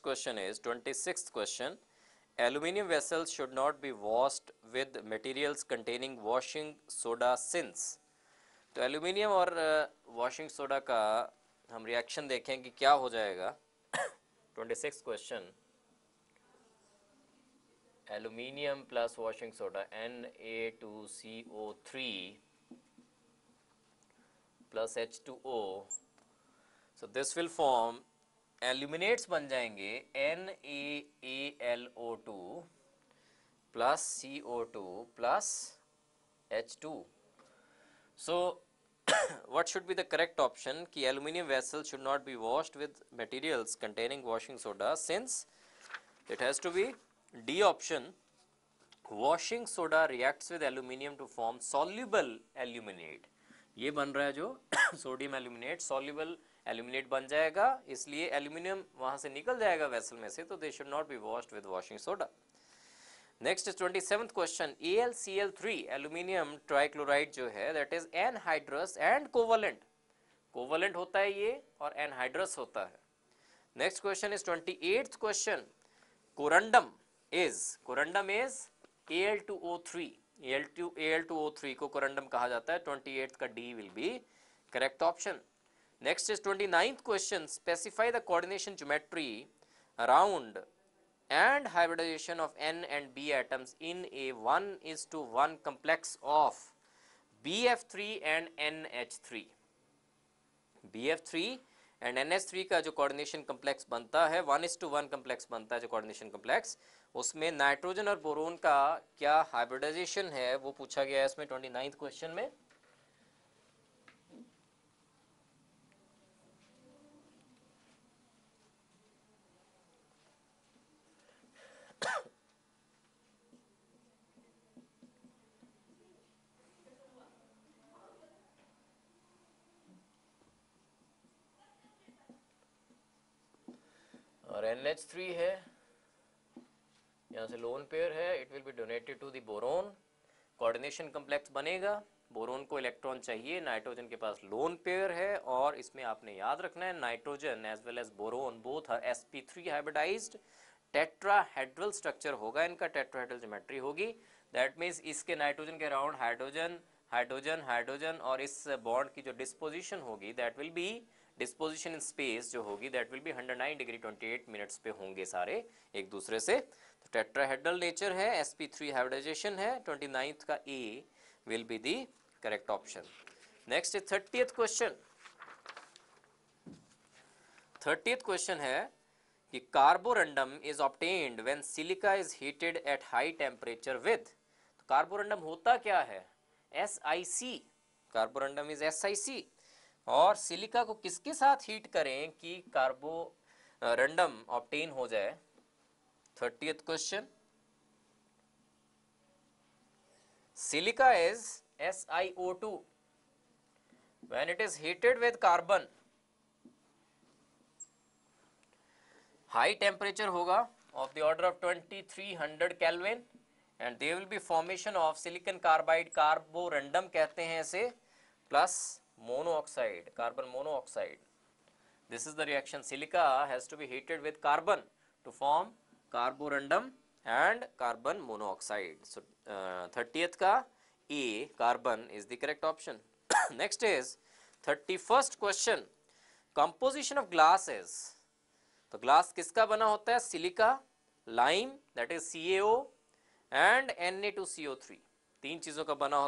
next question is 26th question. Aluminium vessels should not be washed with materials containing washing soda since. तो aluminium और washing uh, soda का हम reaction देखें कि क्या हो जाएगा 26 question aluminium plus washing soda Na2CO3 plus H2O. So this will form aluminates बन जाएंगे N A L O two plus C O two plus H two so what should be the correct option कि aluminium vessel should not be washed with materials containing washing soda since it has to be D option washing soda reacts with aluminium to form soluble aluminate ये बन रहा है जो sodium aluminate soluble aluminate बन जाएगा इसलिए aluminium वहां से निकल जाएगा वेसल में से तो they should not be washed with washing soda next is twenty seventh question A L C L three aluminium trichloride जो है that is anhydrous and covalent covalent होता है ये और एन हाइड्रस होता है next question is twenty eighth question corundum is corundum is A L two O three A L two A L two O three को corundum कहा जाता है ट्वेंटी एट्थ का D will be correct option Next is 29th question. Specify the coordination geometry around and hybridization of N and B atoms in a 1 is to 1 complex of BF3 and NH3. BF3 and N H three का जो coordination complex बनता है one is to one complex बनता है जो coordination complex उसमें nitrogen और boron का क्या हाइब्रिडाइजेशन है वो पूछा गया है इसमें ट्वेंटी नाइन्थ क्वेश्चन में एच थ्री है यहाँ से लोन पेयर है it will be donated to the boron coordination complex बनेगा बोरोन को इलेक्ट्रॉन चाहिए नाइट्रोजन के पास लोन पेयर है और इसमें आपने याद रखना है nitrogen as well as boron both are S P three hybridised tetrahedral structure होगा इनका टेट्राहेड्रल ज्योमेट्री होगी दैट मीन्स इसके नाइट्रोजन के अराउंड हाइड्रोजन हाइड्रोजन हाइड्रोजन और इस बॉन्ड की जो डिस्पोजिशन होगी that will be disposition in space जो होगी that will be 109 degree 28 minutes पे होंगे सारे एक दूसरे से तो टेट्राहेड्रल नेचर है sp3 हाइब्रिडाइजेशन है 29th का A will be the correct option next is 30th question 30th question है कि carborundum is obtained when silica is heated at high temperature with carborundum होता क्या है एस कार्बोरंडम इज एस और silica को किसके साथ हीट करें कि कार्बो रेंडम ऑप्टेन हो जाए thirty question silica is S I O two when it is heated with carbon high temperature होगा of the order of 2300 three hundred kelvin and they will be formation of silicon carbide carborundum कहते हैं इसे plus monoxide carbon monoxide this is the reaction silica has to be heated with carbon to form carborundum and carbon monoxide so uh, 30th ka a carbon is the correct option next is 31st question composition of glasses तो glass किसका बना होता है silica lime that is C and N A two C O three तीन चीजों का बना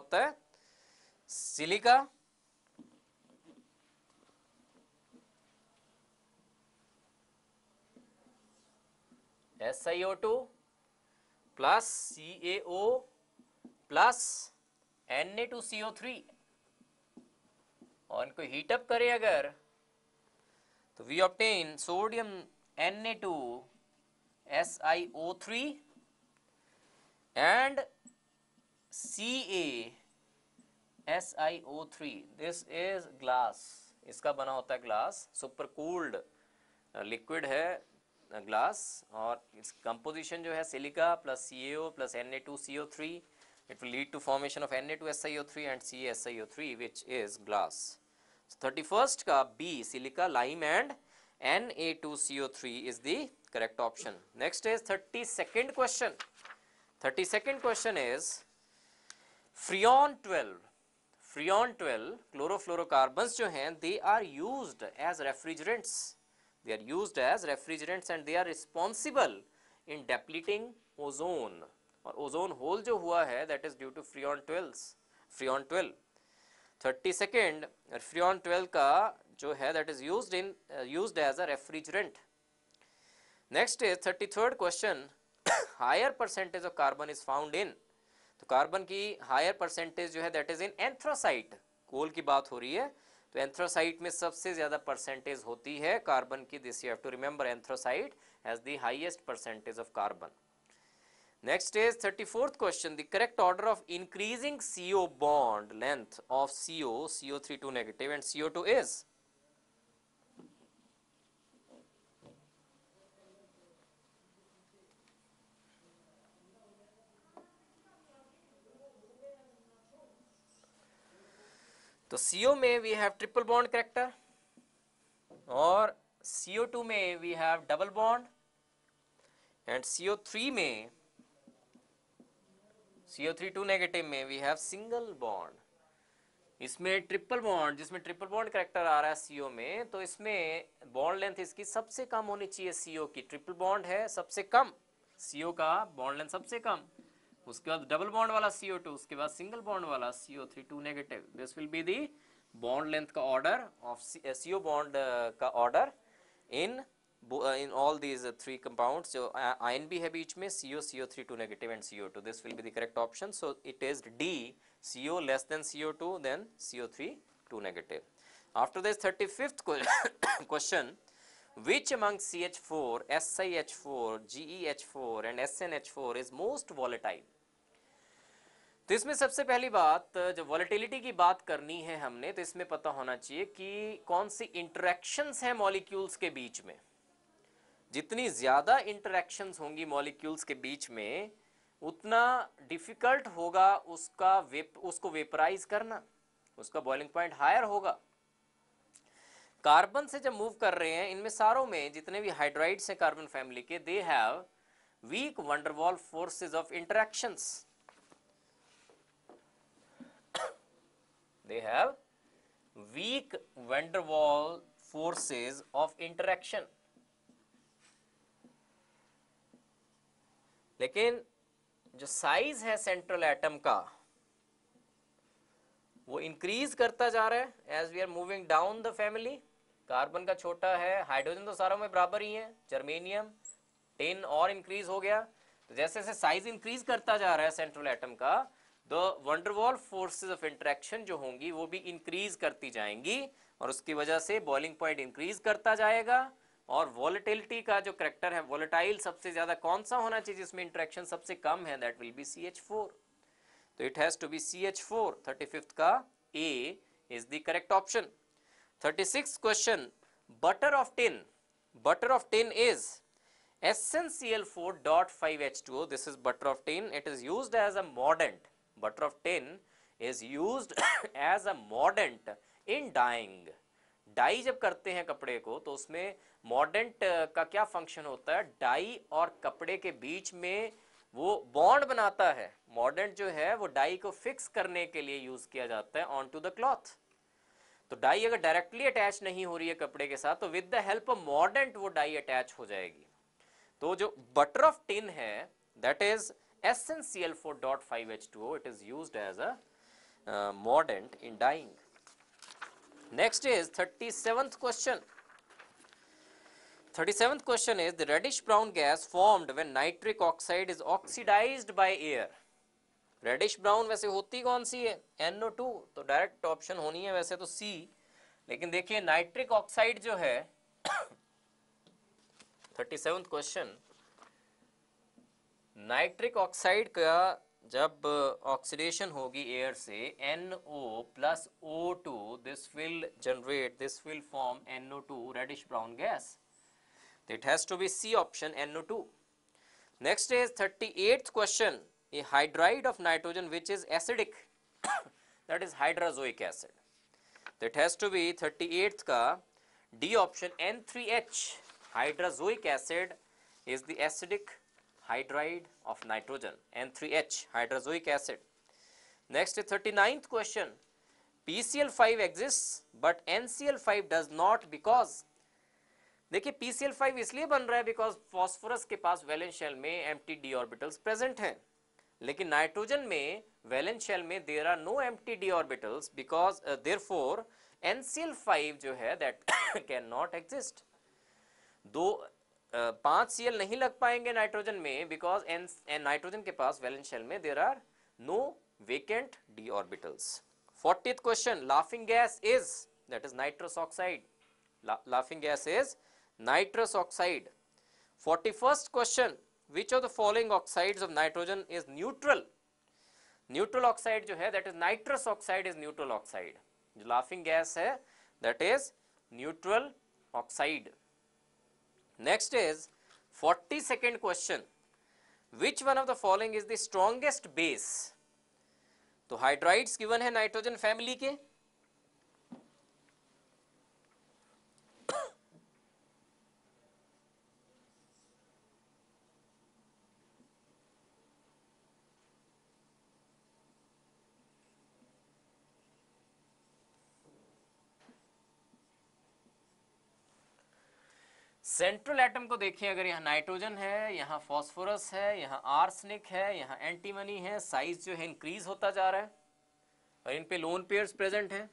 SiO2 plus CaO plus Na2CO3 और इनको हीट अप करें अगर तो we obtain sodium S I O CaSiO3 this is glass इसका बना होता है ग्लास सुपर कूल्ड लिक्विड है ग्लास और इट्स कंपोजिशन जो है silica plus C A plus N A two C O three it will lead to formation of N A two S I O three and C S I O three which is glass thirty first का B silica lime and N A two C O three is the correct option next is thirty second question thirty second question is freon twelve freon twelve chlorofluorocarbon जो हैं they are use as refrigerants They are used as refrigerants and they are responsible in depleting ozone और ozone hole जो हुआ है that is due to freon twelve freon twelve thirty second freon twelve का जो है that is use in use as a refrigerant next is thirty third question higher percentage of carbon is found in तो carbon की higher percentage जो है that is in anthracite coal की बात हो रही है तो एंथ्रोसाइट में सबसे ज्यादा परसेंटेज होती है कार्बन की this you to remember anthracite has the highest percentage of carbon next is thirty fourth question correct order of increasing CO bond length of CO CO three two negative and CO two is तो CO में we have triple bond character और CO2 में we have double bond and CO3 में CO3 two negative में we have single bond इसमें triple bond जिसमें triple bond character आ रहा है सीओ में तो इसमें बॉन्ड लेंथ इसकी सबसे कम होनी चाहिए सीओ की ट्रिपल बॉन्ड है सबसे कम सीओ का बॉन्ड लेंथ सबसे कम उसके बाद डबल बॉन्ड वाला सीओ टू उसके बाद सिंगल बॉन्ड वाला CO three two negative this will be the bond length का ऑर्डर ऑफ सीओ बॉन्ड का order in in all these three compound जो आयन भी है बीच में CO CO three two negative and CO two this will be the correct option so it is D CO less than CO two then CO three two negative after this thirty fifth question Which among CH4, SiH4, GeH4 and SnH4 is most volatile? तो इसमें सबसे पहली बात जब volatility की बात करनी है हमने तो इसमें पता होना चाहिए कि कौन सी इंटरेक्शंस हैं मॉलिक्यूल्स के बीच में जितनी ज़्यादा इंटरेक्शंस होंगी मॉलिक्यूल्स के बीच में उतना डिफ़िकल्ट होगा उसका वेप उसको वेपराइज करना उसका बॉइलिंग पॉइंट हायर होगा कार्बन से जब मूव कर रहे हैं इनमें सारों में जितने भी हाइड्राइड्स हैं कार्बन फैमिली के they have weak van der Waals forces of interactions they have weak van der Waals forces of interaction लेकिन जो साइज है सेंट्रल एटम का वो इंक्रीज करता जा रहा है as we are moving down the family carbon का छोटा है हाइड्रोजन तो सारों में बराबर ही है जर्मेनियम टेन और इंक्रीज हो गया तो जैसे जैसे साइज इंक्रीज करता जा रहा है सेंट्रल एटम का the van der Waals forces of interaction जो होंगी वो भी इंक्रीज करती जाएंगी और उसकी वजह से बॉइलिंग पॉइंट इंक्रीज करता जाएगा और वॉलेटिलिटी का जो करेक्टर है वॉलेटाइल सबसे ज्यादा कौन सा होना चाहिए जिसमें इंट्रैक्शन सबसे कम है that will be C H four तो it has to be C H four thirty fifth का A is the correct option 36 question butter of tin butter of tin is SnCl4.5H2O this is butter of tin it is used as a mordant butter of tin is used as a mordant in dyeing dye जब करते हैं कपड़े को तो उसमें मॉडेंट का क्या function होता है डाई और कपड़े के बीच में वो बॉन्ड बनाता है मॉडेंट जो है वो डाई को फिक्स करने के लिए यूज किया जाता है ऑन टू द क्लॉथ तो डाई अगर डायरेक्टली अटैच नहीं हो रही है कपड़े के साथ तो with the help of mordant वो डाई अटैच हो जाएगी तो जो बटर ऑफ टिन है that is essential for dot five H two it is use as a mordant in dyeing next is thirty seventh question thirty seventh question is the reddish brown gas formed when nitric oxide is oxidise by air reddish brown वैसे होती कौन सी है NO two तो direct option होनी है वैसे तो सी लेकिन देखिए नाइट्रिक ऑक्साइड जो है thirty seven question nitric oxide का जब ऑक्सीडेशन होगी एयर से NO plus O two this will generate this will form NO2 two reddish brown gas it has to be C option NO2 next is thirty question a hydride of nitrogen which is acidic that is hydrazoic acid that has to be 38th ka d option n3h hydrazoic acid is the acidic hydride of nitrogen n3h hydrazoic acid next is 39th question PCl5 exists but NCl5 does not because देखिए PCl5 इसलिए बन रहा है because phosphorus के पास valence shell में empty D orbitals present हैं लेकिन नाइट्रोजन में वैलेंस शेल में there are no empty D orbitals because therefore NCl five जो है दैट कैन नॉट एग्जिस्ट दो uh, पांच सी एल नहीं लग पाएंगे नाइट्रोजन में बिकॉज एन नाइट्रोजन के पास वैलेंस शेल में there are no vacant D orbitals fortieth question laughing gas is that is nitrous oxide laughing gas is nitrous oxide forty first question which of the following oxides of nitrogen is neutral neutral oxide जो है that is nitrous oxide is neutral oxide जो laughing gas है that is neutral oxide next is 40 second question which one of the following is the strongest base तो hydrides given है nitrogen family के central atom को देखिए अगर यहाँ nitrogen है यहाँ फॉस्फोरस है यहाँ आर्सनिक है यहाँ एंटीमनी है साइज जो है इंक्रीज होता जा रहा है और इन पे लोन पेयर्स प्रेजेंट हैं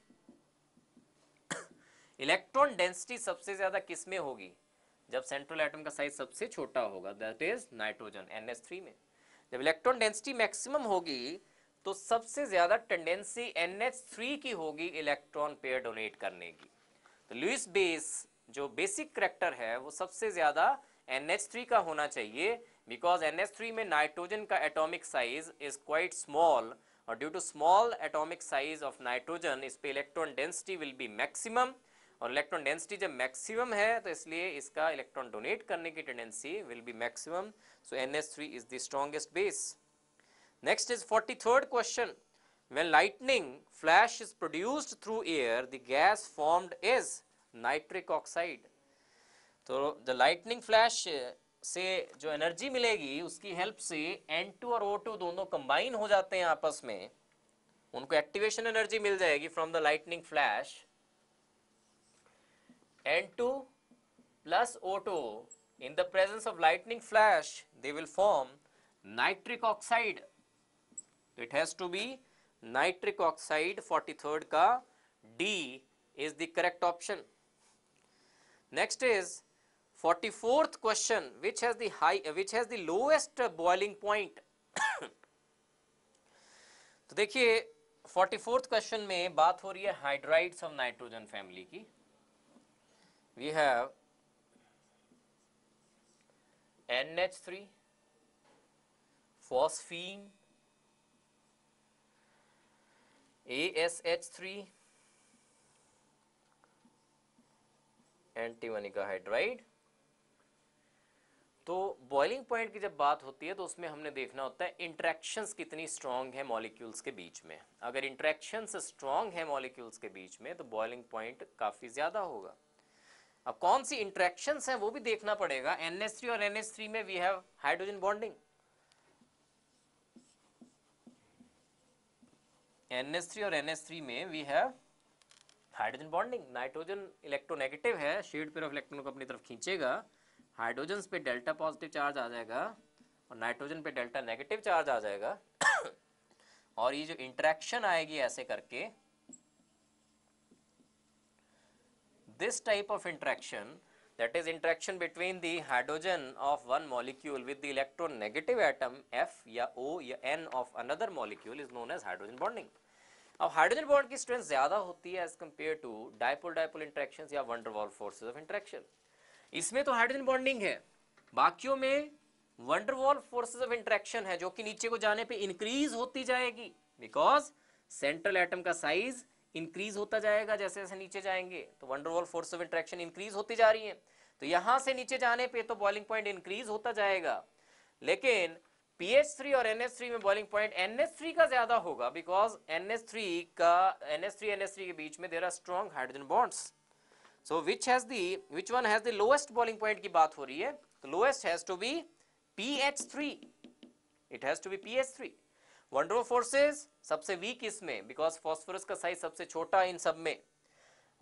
इलेक्ट्रॉन डेंसिटी सबसे ज्यादा किस में होगी जब सेंट्रल एटम का साइज सबसे छोटा होगा दैट इज नाइट्रोजन एन में जब इलेक्ट्रॉन डेंसिटी मैक्सिमम होगी तो सबसे ज्यादा टेंडेंसी एन की होगी इलेक्ट्रॉन पेयर डोनेट करने की तो लुइस बेस जो बेसिक करेक्टर है वो सबसे ज़्यादा NH3 का होना चाहिए बिकॉज NH3 में नाइट्रोजन का atomic size is quite small और due to small atomic size of nitrogen इस पे electron density will be maximum और इलेक्ट्रॉन डेंसिटी जब मैक्सिमम है तो इसलिए इसका इलेक्ट्रॉन डोनेट करने की tendency will be maximum so NH3 is the strongest base next is forty third question when lightning flash is produced through air the gas formed is nitric oxide तो the lightning flash से जो energy मिलेगी उसकी help से N to और O two दोनों combine हो जाते हैं आपस में उनको एक्टिवेशन एनर्जी मिल जाएगी from the lightning flash N2 plus two in the presence of lightning flash they will form nitric oxide it has to be nitric oxide 43rd का D is the correct option Next is 44th question which has the high which has the lowest boiling point तो देखिए 44th question में बात हो रही है hydrides of nitrogen family की we have NH3 phosphine ASH3 एंटीमनिकाहाइड राइट तो बॉइलिंग पॉइंट की जब बात होती है तो उसमें हमने देखना होता है इंट्रैक्शंस कितनी स्ट्रांग है मॉलिक्यूल्स के बीच में अगर इंट्रैक्शंस स्ट्रांग है मॉलिक्यूल्स के बीच में तो बॉइलिंग पॉइंट काफ़ी ज़्यादा होगा अब कौन सी इंट्रैक्शंस हैं वो भी देखना पड़ेगा NH3 और NH3 में we have hydrogen bonding NH3 और NH3 में we have hydrogen bonding nitrogen electronegative है शेड पेयर ऑफ इलेक्ट्रॉन को अपनी तरफ खींचेगा हाइड्रोजन पे डेल्टा पॉजिटिव चार्ज आ जाएगा और नाइट्रोजन पे डेल्टा नेगेटिव चार्ज आ जाएगा और ये जो इंट्रैक्शन आएगी ऐसे करके this type of interaction that is interaction between the hydrogen of one molecule with the electronegative atom F या ओ या N of another molecule is known as hydrogen bonding अब हाइड्रोजन बॉन्ड की strength ज़्यादा होती है as compare to dipole dipole interaction या van der Waals forces of interaction इसमें तो हाइड्रोजन बॉन्डिंग है बाकियों में वंडरवॉल फोर्सेज ऑफ इंट्रेक्शन है जो कि नीचे को जाने पे इंक्रीज होती जाएगी बिकॉज सेंट्रल एटम का साइज इंक्रीज होता जाएगा जैसे जैसे नीचे जाएंगे तो van der Waals force of interaction increase होती जा रही है तो यहां से नीचे जाने पे तो बॉइलिंग पॉइंट इंक्रीज होता जाएगा लेकिन थ्री और एनएस थ्री में बॉइलिंग पॉइंट एनएस थ्री का ज्यादा होगा बिकॉज एनएस थ्री का एनएस थ्री एनएस थ्री के बीच में there are strong hydrogen bonds so which has the which one has the lowest boiling point की बात हो रही है तो lowest has to be three it has to be three van der Waals forces सबसे वीक इसमें बिकॉज फॉस्फोरस का size सबसे छोटा इन सब में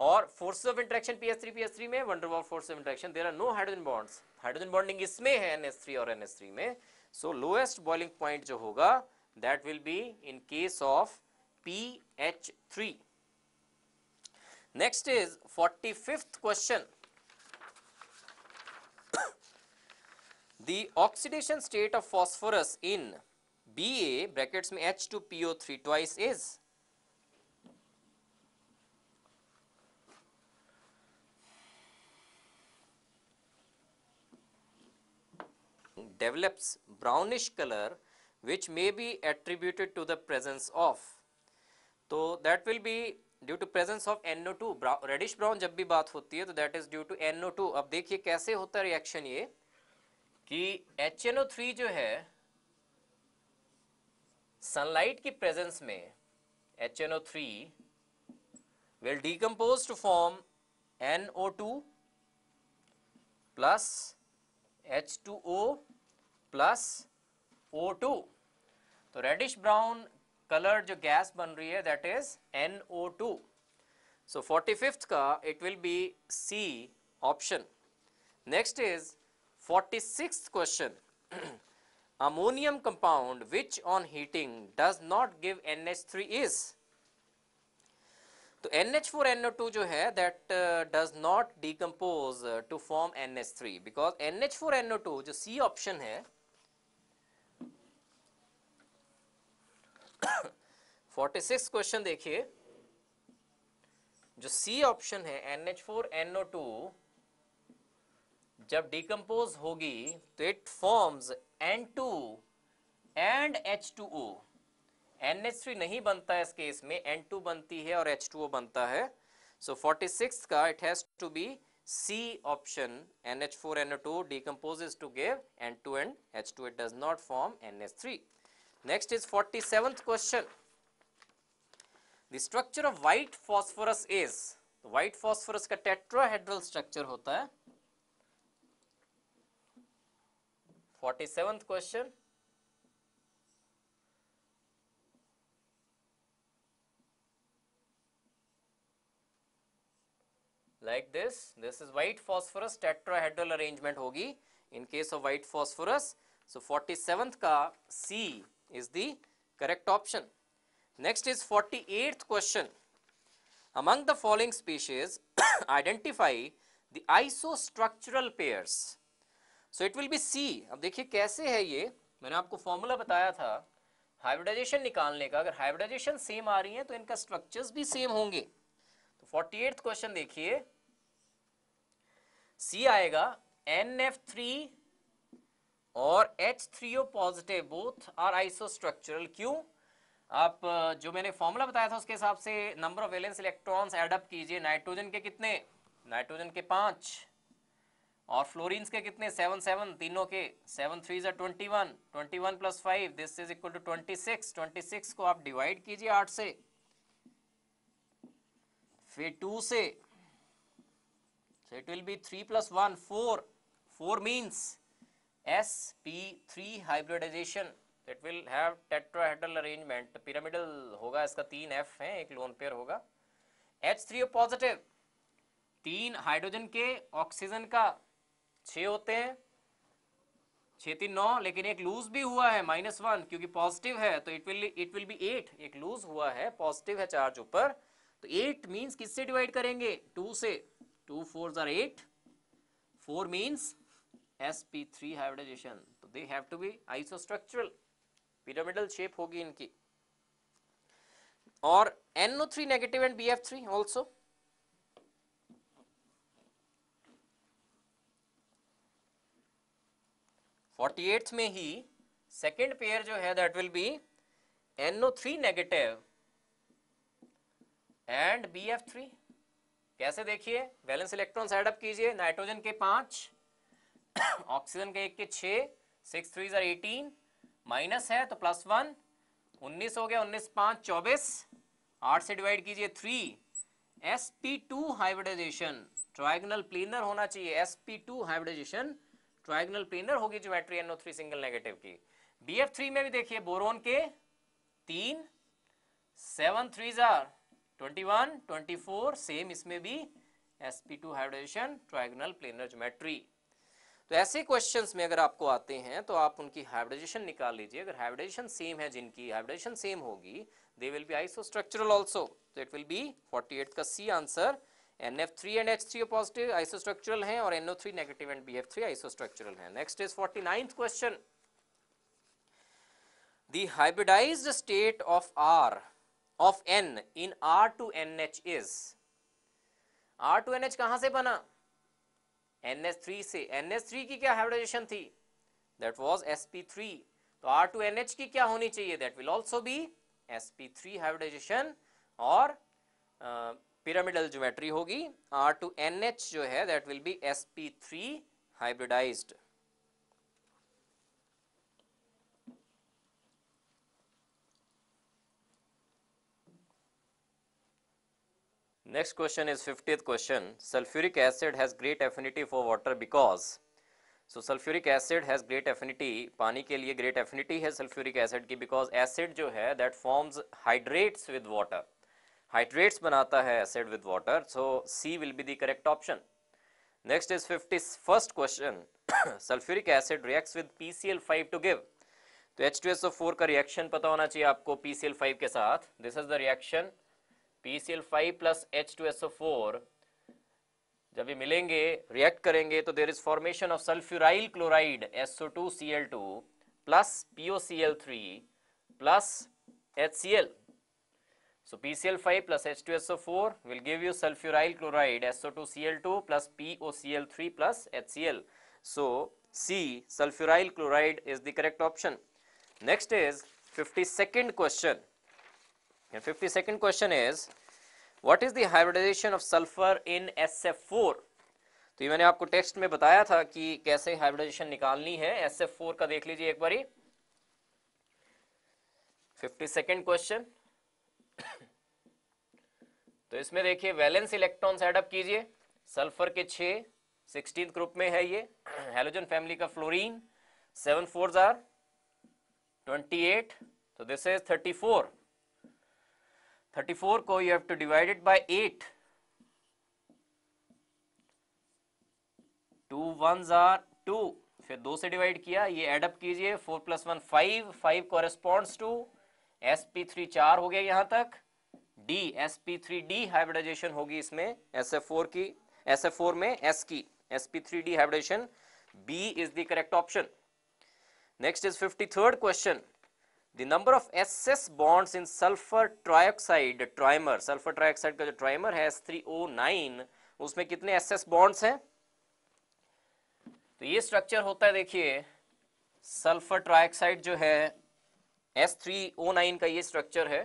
और forces of interaction interaction PH three three में van der Waals force of interaction there are no hydrogen bonds hydrogen bonding इसमें है एनएस थ्री और एनएस थ्री में So, lowest boiling point जो that will be in case of pH 3. Next is 45th question. the oxidation state of phosphorus in BA brackets h 2 H2PO3 twice is develops brownish color which may be attributed to the presence of. So that will be due to presence of NO2 reddish brown जब भी बात होती है तो that is due to NO2 अब देखिए कैसे होता है रिएक्शन ये कि HNO3 जो है सनलाइट की प्रेजेंस में HNO3 will decompose to form NO2 plus H2O plus O two तो रेडिश ब्राउन कलर जो गैस बन रही है that is N O two so forty fifth का it will be C option next is forty six question ammonium compound which on heating does not give N H three is तो N H four N O two जो है that does not decompose to form N H three because N H four N O two जो C option है forty six question देखिए जो C option है N H four N O two जब decompose होगी तो it forms N two and H two O N H three नहीं बनता है इस केस में एन टू बनती है और एच टू ओ बनता है सो फोर्टी सिक्स का it has to be C option N H four N O two decomposes to give N two and H two it does not form N H three Next is 47th question. The structure of white phosphorus is the white phosphorus का tetrahedral structure होता है 47th question. like this this is white phosphorus tetrahedral arrangement होगी in case of white phosphorus so 47th का C is the correct option. Next is 48th question. Among the following species, identify the isostructural pairs. So it will be C. अब देखिए कैसे है ये मैंने आपको formula बताया था हाइब्रिडाइजेशन निकालने का अगर हाइब्रिडाइजेशन सेम आ रही है तो इनका स्ट्रक्चर्स भी सेम होंगे तो 48th एट क्वेश्चन देखिए C आएगा NF3 और H3O पॉजिटिव बोथ आर आइसोस्ट्रक्चरल क्यों आप जो मैंने फॉर्मूला बताया था उसके हिसाब से number of valence electrons add up कीजिए नाइट्रोजन के कितने नाइट्रोजन के पांच और फ्लोरीन्स के कितने सेवन सेवन तीनों के सेवन थ्री जो twenty one twenty one plus five this is equal to twenty six twenty six को आप डिवाइड कीजिए आठ से फिर टू से it will be three plus one four four means sp3 hybridization that will have tetrahedral arrangement pyramidal होगा इसका तीन f है एक लोन पेयर होगा H3O पॉजिटिव तीन हाइड्रोजन के ऑक्सीजन का छः होते हैं छः तीन नौ लेकिन एक लूज भी हुआ है माइनस वन क्योंकि पॉजिटिव है तो it will it will be eight एक लूज हुआ है पॉजिटिव है चार्ज ऊपर तो एट मीन्स किससे डिवाइड करेंगे टू से टू फोर जार eight four means sp3 hybridization तो they have to be isostructural pyramidal shape होगी इनकी और NO3 negative and BF3 also forty eighth में ही सेकेंड पेयर जो है that will be N O three negative and B F three कैसे देखिए बैलेंस इलेक्ट्रॉन्स एडअप कीजिए नाइट्रोजन के पांच ऑक्सीजन के एक के छः सिक्स थ्री ज़र एटीन माइनस है तो प्लस वन उन्नीस हो गया उन्नीस पाँच चौबीस आठ से डिवाइड कीजिए three S P two hybridization trigonal planar होना चाहिए S P two hybridization trigonal planar होगी geometry N O three single negative की बी एफ थ्री में भी देखिए बोरोन के तीन सेवन थ्री जर twenty one twenty four same इसमें भी S P two hybridization trigonal planar geometry तो ऐसे क्वेश्चंस में अगर आपको आते हैं तो आप उनकी हाइब्रिडाइजेशन निकाल लीजिए अगर हाइब्रिडाइजेशन सेम है जिनकी हाइब्रिडाइजेशन सेम होगी they will be isostructural also तो इट विल बी 48 का C answer N F three and H three positive isostructural है और N O three negative and B F three isostructural है next is forty ninth question the hybridize state of R of N in R two N H is R two N H कहाँ से बना NH3 से NH3 की क्या hybridisation थी that was sp3 तो R2NH की क्या होनी चाहिए that will also be sp3 hybridization और पिरामिडल ज्योमेट्री होगी R2NH जो है that will be sp3 hybridized Next question is 50th question. Sulfuric acid has great affinity for water because so sulphuric acid has great affinity पानी के लिए great affinity है sulphuric acid की because acid जो है that forms hydrates with water hydrates बनाता है acid with water so C will be the correct option next is fifty first question sulphuric acid reacts with P C L five to give तो H two S O four का reaction पता होना चाहिए आपको P C L five के साथ this is the reaction PCl5 plus H2SO4 जब ये मिलेंगे रिएक्ट करेंगे तो there is formation of sulphuryl chloride SO2Cl2 plus POCl3 plus HCl So PCl5 plus H2SO4 will give you sulfuryl chloride SO2Cl2 plus POCl3 plus HCl. So C sulfuryl chloride is the correct option. Next is 52nd question. And 52nd question is, what is the hybridization of sulfur in SF4? तो ये मैंने आपको text में बताया था कि कैसे hybridisation निकालनी है SF4 का देख लीजिए एक बारी 52nd क्वेश्चन तो इसमें देखिए वैलेंस इलेक्ट्रॉन एडअप कीजिए सल्फर के छह सिक्सटीन ग्रुप में है ये हेलोजन फैमिली का फ्लोरीन सेवन फोर जार ट्वेंटी एट तो this is thirty four thirty four को you have to divide it by eight two one जार टू फिर दो से डिवाइड किया ये एडअप कीजिए four plus one five five corresponds to S P three चार हो गया यहां तक D S P three D hybridization होगी इसमें एस एफ फोर की एस एफ फोर में एस की S P three D hybridization B is the correct option next is fifty third question the number of SS bonds in sulfur trioxide trimer sulfur trioxide का जो trimer है S3O9 उसमें कितने SS bonds हैं तो ये structure होता है देखिए सल्फर ट्राइऑक्साइड जो है S3O9 का ये स्ट्रक्चर है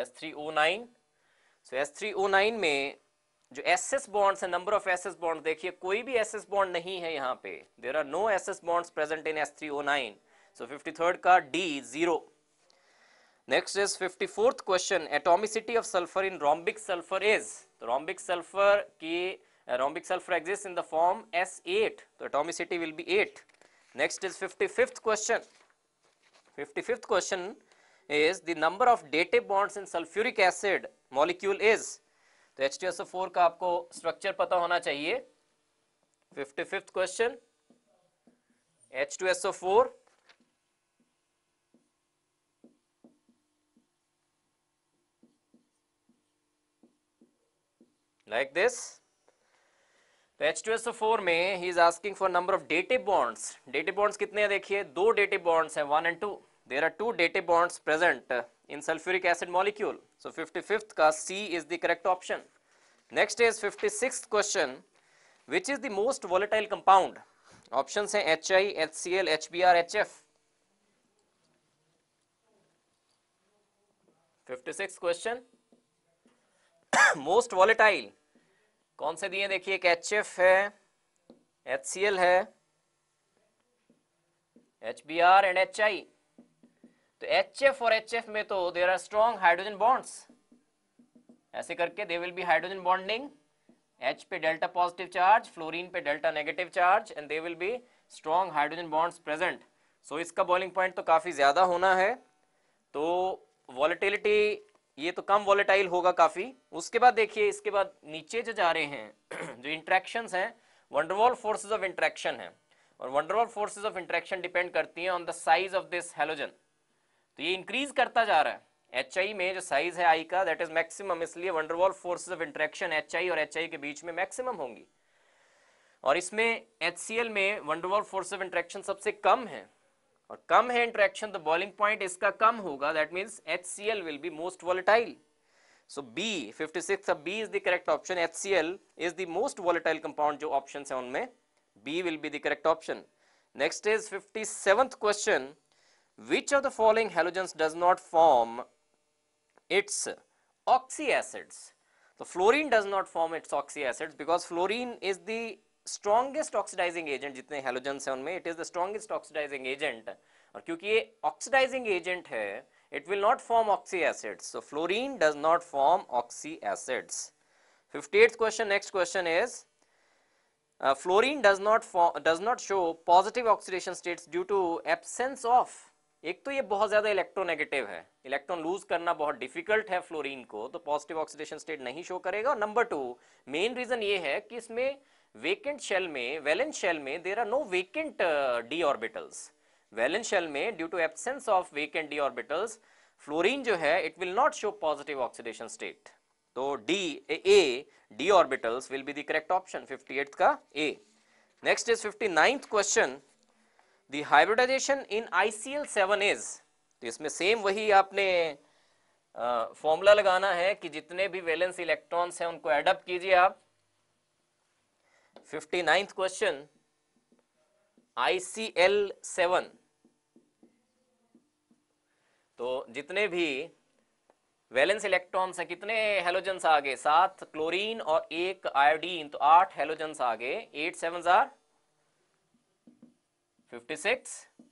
S three O nine so S three O nine में जो एस एस बॉन्ड्स है number of S S bond देखिए कोई भी एस एस बॉन्ड नहीं है यहाँ पे there are no S S bonds present in S three O nine so fifty third का D zero next is fifty fourth question atomicity of sulphur in rhombic sulphur is तो rhombic sulphur की rhombic sulphur exist in the form S eight तो atomicity will be eight next is fifty fifth question fifty fifth question is the number of data bonds in sulfuric acid molecule is तो H2SO4 का आपको structure पता होना चाहिए fifty fifth question H2SO4 like this तो H2SO4 में he is asking for number of data bonds data bonds कितने हैं देखिए दो data bonds हैं one and two there are two data bonds present in sulfuric acid molecule. So 55th ka C is the correct option. Next is 56th question, which is the most volatile compound? Options hai HI, HCl, HBr, HF. 56th question, most volatile. कौन से दिए देखिए एक HF है, HCl है, H B and H I तो H F और H F में तो there are strong hydrogen bonds ऐसे करके they will be hydrogen bonding H पे डेल्टा पॉजिटिव चार्ज फ्लोरीन पे delta negative charge and they will be strong hydrogen bonds present so इसका boiling point तो काफ़ी ज़्यादा होना है तो वॉलेटिलिटी ये तो कम वॉलेटाइल होगा काफ़ी उसके बाद देखिए इसके बाद नीचे जो जा रहे हैं जो इंट्रैक्शन हैं वंडरवॉल फोर्सेज ऑफ इंट्रैक्शन है और van der Waals forces of interaction depend करती हैं on the size of this halogen तो ये इंक्रीज करता जा रहा है एच आई में जो साइज है आई का दैट इज मैक्सिमम इसलिए van der Waals forces of interaction H और एच के बीच में मैक्सिमम होंगी और इसमें एच सी एल में वंडरवॉल फोर्स ऑफ इंट्रेक्शन सबसे कम है और कम है इंट्रेक्शन तो बॉलिंग पॉइंट इसका कम होगा that means H C L will be most volatile so B fifty six अब B is the correct option H C L is the most volatile compound जो ऑप्शन है उनमें B will be the correct option next is fifty seventh question which of the following halogens does not form its oxy acids? So fluorine does not form its oxy acids because fluorine is the strongest oxidizing agent Jitne halogens हैं उनमें it is the strongest oxidizing agent और क्योंकि ये oxidizing agent है it will not form oxy acids so fluorine does not form oxy acids 58th question next question is uh, fluorine does not does not show positive oxidation states due to absence of एक तो ये बहुत ज्यादा electronegative है electron lose करना बहुत difficult है fluorine को तो पॉजिटिव ऑक्सीडेशन स्टेट नहीं शो करेगा नंबर टू मेन रीजन ये है कि इसमें वेकेंट शेल में वैलेंस शेल में there are no vacant D orbitals valence shell में due to absence of vacant D orbitals fluorine जो है it will not show positive oxidation state तो D a D orbitals will be the correct option 58th का A next is 59th question the hybridisation in ICL seven is तो इसमें same वही आपने formula लगाना है कि जितने भी वैलेंस इलेक्ट्रॉन्स हैं उनको एडअप कीजिए आप fifty ninth question ICL seven तो जितने भी वैलेंस इलेक्ट्रॉन्स हैं कितने हेलोजन्स आ गए सात क्लोरीन और एक आयोडीन तो आठ हेलोजन्स आ गए एट सेवन आर 56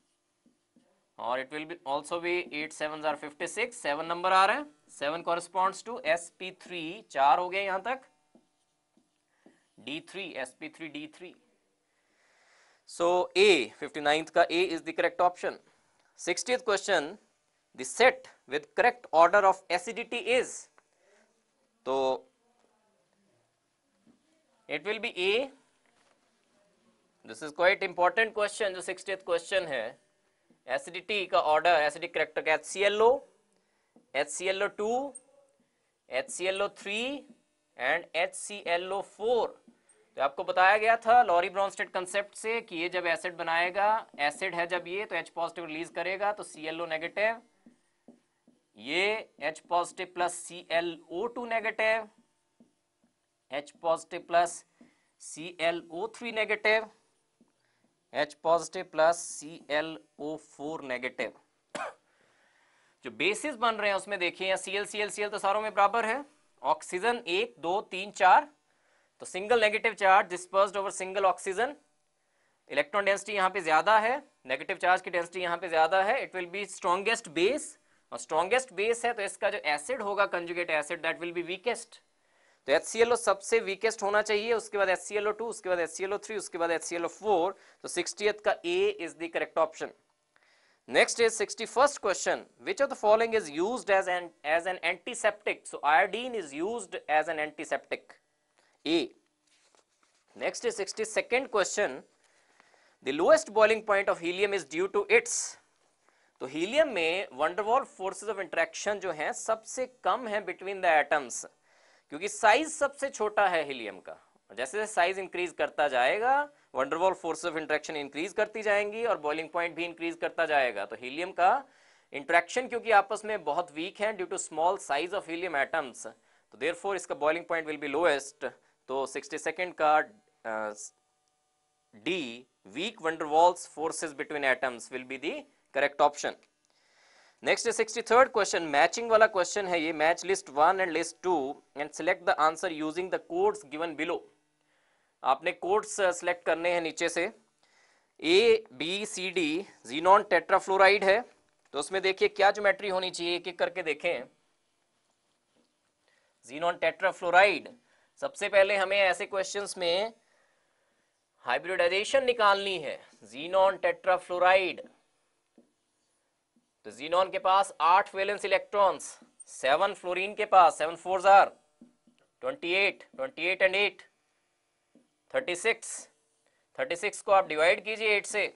और it will be also B 8 seven are 56 six seven number आ रहे हैं सेवन कोरिस्पोंड्स टू sp3 चार हो गए यहां तक d3 sp3 d3 so so, a 59th का a is the correct option 60th question the set with correct order of acidity is तो it will be A this is quite important question जो sixty question है acidity का order acidic character का H C L O H C L O two H C L O three and H C L O four तो आपको बताया गया था lorry Brønsted concept से कि ये जब एसिड बनाएगा एसिड है जब ये तो एच पॉजिटिव रिलीज करेगा तो सी एल ओ नेगेटिव ये H positive plus C L O two negative H positive plus C L O three negative H positive plus C L O four negative जो bases बन रहे हैं उसमें देखिए यहाँ C L C L C L तो सारों में बराबर है ऑक्सीजन एक दो तीन चार तो single negative charge dispersed over single oxygen electron density यहाँ पे ज्यादा है नेगेटिव चार्ज की डेंसिटी यहाँ पे ज्यादा है it will be strongest base और स्ट्रॉन्गेस्ट बेस है तो इसका जो एसिड होगा conjugate acid that will be weakest तो एच सी एल ओ सबसे वीकेस्ट होना चाहिए उसके बाद H C L O two उसके बाद H C L O three उसके बाद H C L O four तो सिक्सटी का A is the correct option next is sixty first question which of the following is use as an as an antiseptic so iodine is use as an antiseptic A next is sixty second question the lowest boiling point of helium is due to its तो helium में van der Waal forces of interaction जो है सबसे कम है between the atoms क्योंकि size सबसे छोटा है हीलियम का जैसे जैसे साइज इंक्रीज करता जाएगा van der Waal force of interaction increase करती जाएंगी और बॉइलिंग पॉइंट भी इंक्रीज करता जाएगा तो हीलियम का इंट्रैक्शन क्योंकि आपस में बहुत वीक है due to small size of helium atoms तो देर फोर इसका boiling point will be lowest तो सिक्सटी सेकेंड का D weak van der Waals forces between atoms will be the correct option next sixty third question matching वाला question है ये match list one and list two and select the answer using the codes given below आपने codes select uh, करने हैं नीचे से A B C D xenon tetrafluoride है तो उसमें देखिए क्या ज्योमेट्री होनी चाहिए एक एक करके देखें जीनॉन टेट्राफ्लोराइड सबसे पहले हमें ऐसे क्वेश्चंस में हाइब्रिडाइजेशन निकालनी है जीनॉन टेट्राफ्लोराइड तो जीनोन के पास आठ वेलेंस इलेक्ट्रॉन्स सेवन फ्लोरीन के पास सेवन फोर जार twenty eight twenty eight and eight thirty six thirty six को आप डिवाइड कीजिए एट से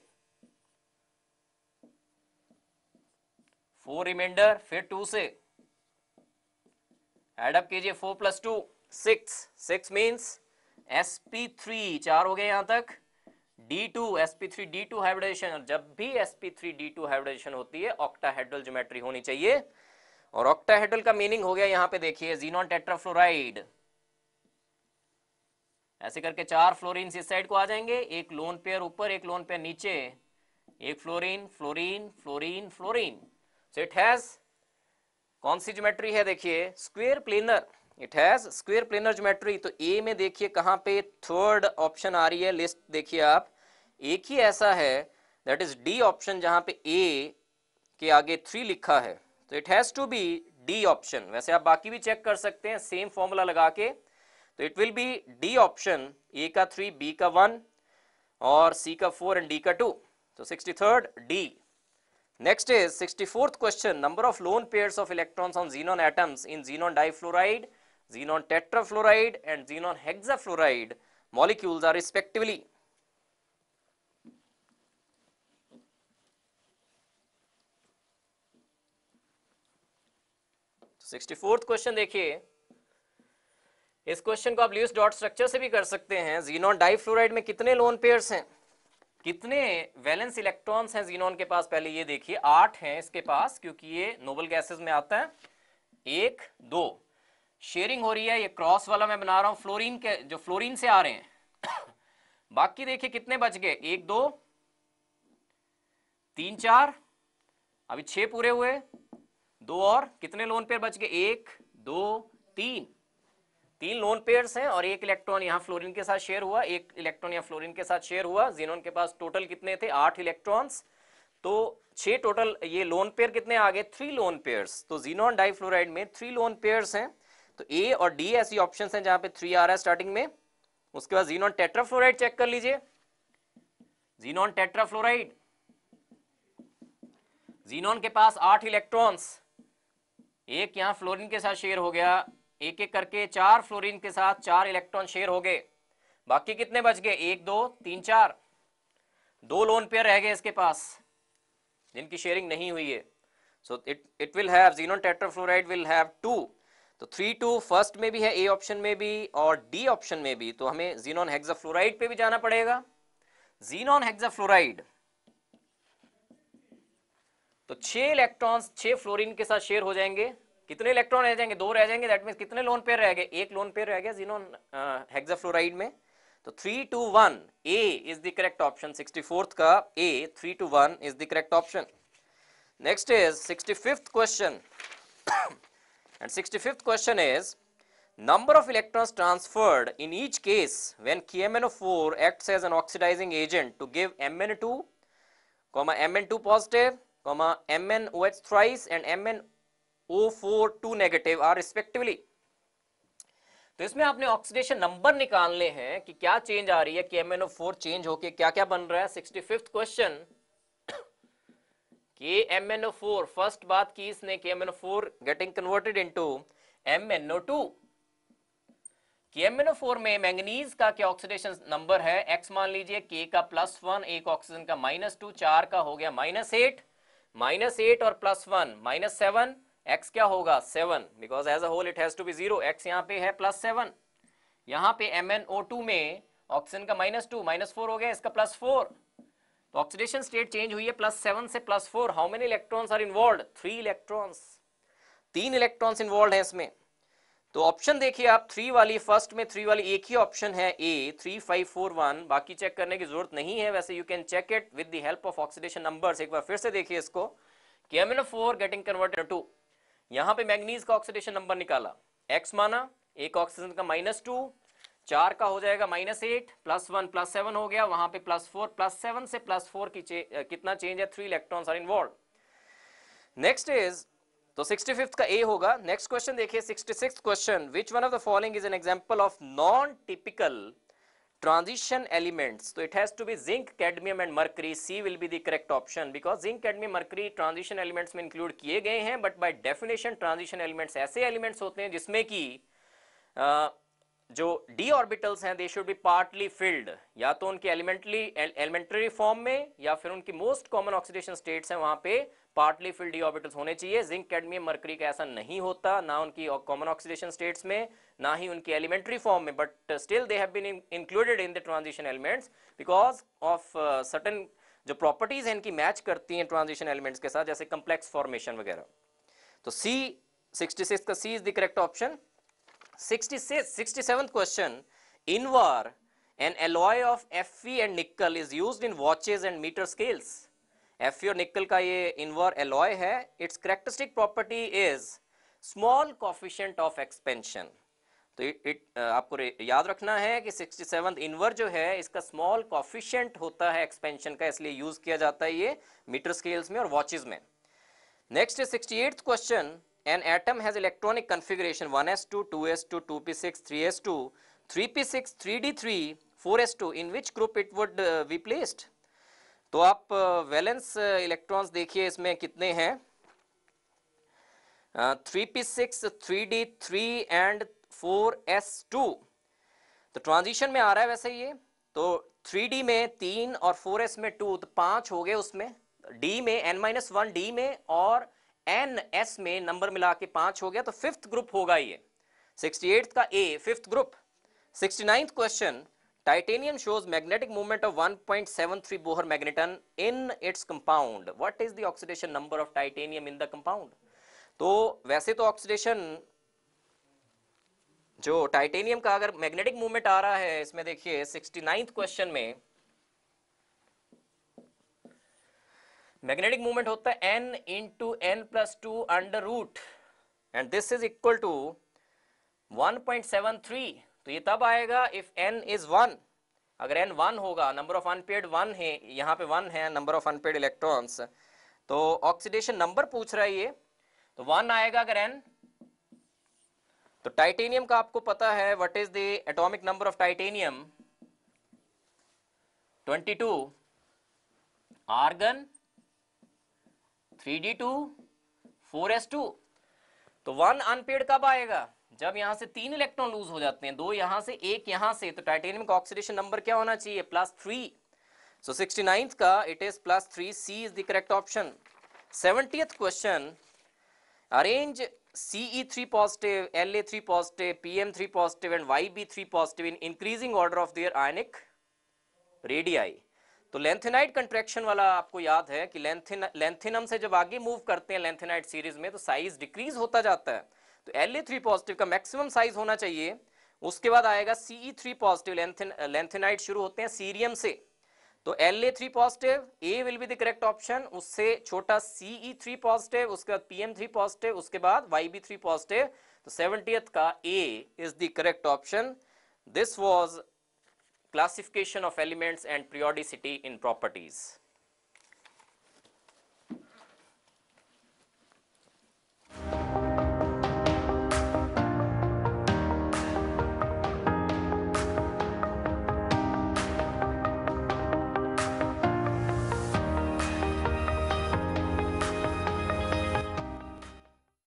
फोर रिमाइंडर फिर टू से एडअप कीजिए four plus two six six means S P three चार हो गए यहां तक D2 sp3 D2 हाइब्रिडाइजेशन और जब भी sp3 D2 हाइब्रिडाइजेशन होती है ऑक्टाहेड्रल ज्योमेट्री होनी चाहिए और ऑक्टाहेड्रल का मीनिंग हो गया यहां पे देखिए जीनॉन टेट्राफ्लोराइड ऐसे करके चार फ्लोरीन इस साइड को आ जाएंगे एक लोन पेयर ऊपर एक लोन पेयर नीचे एक fluorine fluorine fluorine fluorine so it has कौन सी ज्योमेट्री है देखिए square planar it has square planar geometry तो ए में देखिए कहां पे थर्ड ऑप्शन आ रही है लिस्ट देखिए आप एक ही ऐसा है दैट इज डी ऑप्शन जहां पे ए के आगे थ्री लिखा है तो it has to be D option वैसे आप बाकी भी चेक कर सकते हैं सेम फॉर्मूला लगा के तो it will be D option A का थ्री बी का वन और सी का फोर एंड डी का टू तो sixty third D next is sixty fourth question number of lone pair of electron on xenon atoms in xenon difluoride xenon tetrafluoride and xenon hexafluoride molecules are respectively sixty fourth question देखिए इस question को आप Luce dot structure से भी कर सकते हैं xenon difluoride में कितने लोन पेयर हैं कितने वैलेंस इलेक्ट्रॉन्स हैं जीनोन के पास पहले ये देखिए आठ हैं इसके पास क्योंकि ये नोबल गैसेस में आता है एक दो शेयरिंग हो रही है ये क्रॉस वाला मैं बना रहा हूं फ्लोरीन के जो फ्लोरीन से आ रहे हैं बाकी देखिए कितने बच गए एक दो तीन चार अभी छह पूरे हुए दो और कितने लोन पेयर बच गए एक दो तीन तीन लोन पेयर हैं और एक इलेक्ट्रॉन यहाँ फ्लोरिन के साथ शेयर हुआ एक इलेक्ट्रॉन यहाँ फ्लोरिन के साथ शेयर हुआ जीनोन के पास टोटल कितने थे आठ इलेक्ट्रॉन तो छह टोटल ये लोन पेयर कितने आ गए थ्री लोन पेयर तो जीनोन डाइफ्लोराइड में थ्री लोन पेयर हैं तो ए और डी ऐसी ऑप्शन हैं जहां पे थ्री आ रहा है स्टार्टिंग में उसके बाद जीनोन टेट्राफ्लोराइड चेक कर लीजिए जीनोन टेट्राफ्लोराइड जीनोन के पास आठ इलेक्ट्रॉन एक यहाँ फ्लोरीन के साथ शेयर हो गया एक एक करके चार फ्लोरीन के साथ चार इलेक्ट्रॉन शेयर हो गए बाकी कितने बच गए एक दो तीन चार दो लोन पेयर रह गए इसके पास जिनकी शेयरिंग नहीं हुई है so it it will have xenon tetrafluoride will have two तो थ्री टू फर्स्ट में भी है ए ऑप्शन में भी और डी ऑप्शन में भी तो हमें जीनोन हेक्साफ्लोराइड पे भी जाना पड़ेगा जीनोन हेक्साफ्लोराइड तो छह इलेक्ट्रॉन्स छह फ्लोरीन के साथ शेयर हो जाएंगे कितने इलेक्ट्रॉन रह जाएंगे दो रह जाएंगे दैट मीन्स कितने लोन पेयर रह गए एक लोन पेयर रह गया जिनोन हेक्साफ्लोराइड में तो three two one A is the correct option sixty fourth का A three two one is the correct option next is sixty fifth question and sixty fifth question is number of electrons transferred in each case when number M N O four each as an oxidising agent to give M N two comma M N two positive comma MnOH thrice and MnO4 two negative are respectively. तो इसमें आपने oxidation number निकालने हैं कि क्या change आ रही है कि MnO4 चेंज होके क्या क्या बन रहा है सिक्सटी फिफ्थ क्वेश्चन कि MnO4 फर्स्ट बात की इसने कि MnO4 getting converted into MnO2 कि MnO4 में मैंगनीज का क्या ऑक्सीडेशन नंबर है एक्स मान लीजिए के का प्लस वन एक ऑक्सीजन का माइनस टू चार का हो गया माइनस एट माइनस एट और plus one minus seven X क्या होगा seven because as a whole it has to be zero X यहाँ पे है प्लस सेवन यहाँ पे एम एन ओ टू में ऑक्सीजन का माइनस टू माइनस फोर हो गया इसका प्लस फोर तो ऑक्सीडेशन स्टेट चेंज हुई है प्लस सेवन से plus four how many electrons are involve three electrons तीन इलेक्ट्रॉन्स इन्वॉल्व है इसमें तो ऑप्शन देखिए आप थ्री वाली फर्स्ट में थ्री वाली एक ही ऑप्शन है A three five four one बाकी चेक करने की जरूरत नहीं है वैसे you can check it with help of oxidation numbers एक बार फिर से देखिए इसको केमिनो फोर गेटिंग कन्वर्टेड टू यहां पे मैग्नीज का ऑक्सीडेशन नंबर निकाला एक्स माना एक ऑक्सीजन का माइनस टू चार का हो जाएगा minus eight plus one plus seven हो गया वहां पे प्लस फोर प्लस सेवन से प्लस फोर की चे, कितना चेंज है three electrons are involve next is तो फिफ्थ का ए होगा नेक्स्ट क्वेश्चन देखिए 66th question which one of the following is an example of non typical transition elements तो it has to be zinc cadmium and mercury C will be correct option because zinc cadmium mercury transition elements में include किए गए हैं but by definition transition elements ऐसे elements होते हैं जिसमें कि जो डी ऑर्बिटल्स हैं they should be partly filled या तो उनके एलिमेंटली एलिमेंट्री फॉर्म में या फिर उनकी मोस्ट कॉमन ऑक्सीडेशन स्टेट्स हैं वहां पे पार्टली फिल्ड ऑर्बिटल्स होने चाहिए जिंक कैडमियम मर्करी का ऐसा नहीं होता ना उनकी कॉमन ऑक्सीडेशन स्टेट्स में ना ही उनकी एलिमेंट्री फॉर्म में but still they have been included in the transition elements because of certain जो प्रॉपर्टीज हैं इनकी मैच करती हैं ट्रांजिशन एलिमेंट्स के साथ जैसे कम्प्लेक्स फॉर्मेशन वगैरह तो सी सिक्सटी का C is the correct option question Invar an alloy of F and nickel is use in watches and meter scales एफ्योर निकल का ये इनवर एलॉय है its characteristic property is small coefficient of expansion तो it आपको याद रखना है कि सिक्सटी सेवन इनवर जो है इसका स्मॉल कॉफिशेंट होता है एक्सपेंशन का इसलिए यूज किया जाता है ये मीटर स्केल्स में और वॉचेज में next is sixty eight question an atom has electronic configuration one S two two S two two P six three S two three P six three D three four S two in which group it would be placed तो आप valence electrons देखिए इसमें कितने हैं three P six three D three and four S two तो transition में आ रहा है वैसे ये तो थ्री डी में तीन और फोर एस में टू तो पांच हो गए उसमें डी में एन माइनस वन डी में और एन एस में नंबर मिला के पांच हो गया तो फिफ्थ ग्रुप होगा ये सिक्सटी एट का A fifth group sixty ninth question Titanium shows magnetic moment of 1.73 Bohr magneton in its compound. What is the oxidation number of titanium in the compound? तो वैसे तो ऑक्सीडेशन जो titanium का अगर magnetic movement आ रहा है इसमें देखिए सिक्सटी क्वेश्चन में मैग्नेटिक मूवमेंट होता है n into N plus two under root and this is equal to 1.73 तो ये तब आएगा इफ एन इज वन अगर एन वन होगा नंबर ऑफ अनपेड वन है यहाँ पे वन है नंबर ऑफ अनपेड इलेक्ट्रॉन्स तो ऑक्सीडेशन नंबर पूछ रहा है ये तो वन आएगा अगर एन तो टाइटेनियम का आपको पता है what is the atomic number of titanium 22 argon 3d2 4s2 तो वन अनपेड कब आएगा जब यहाँ से तीन इलेक्ट्रॉन लूज हो जाते हैं दो यहाँ से एक यहाँ से तो टाइटेनियम का ऑक्सीडेशन नंबर क्या होना चाहिए plus three so sixty ninth का it is plus three C is the correct option seventieth question arrange CE three positive L A three positive P M three positive and Y B three positive in increasing order of their ionic radii तो lanthanide contraction वाला आपको याद है कि लेंथिन लेंथिनम से जब आगे move करते हैं लेंथेनाइट सीरीज में तो साइज डिक्रीज होता जाता है तो एल थ्री पॉजिटिव का मैक्सिमम साइज होना चाहिए उसके बाद आएगा सीई थ्री पॉजिटिव लेंथेनाइट शुरू होते हैं सीरियम से तो L A three positive A will be the correct option उससे छोटा सीई थ्री पॉजिटिव उसके बाद पीएम थ्री पॉजिटिव उसके बाद वाई बी थ्री पॉजिटिव तो सेवेंटी का A is the correct option this was classification of elements and periodicity in properties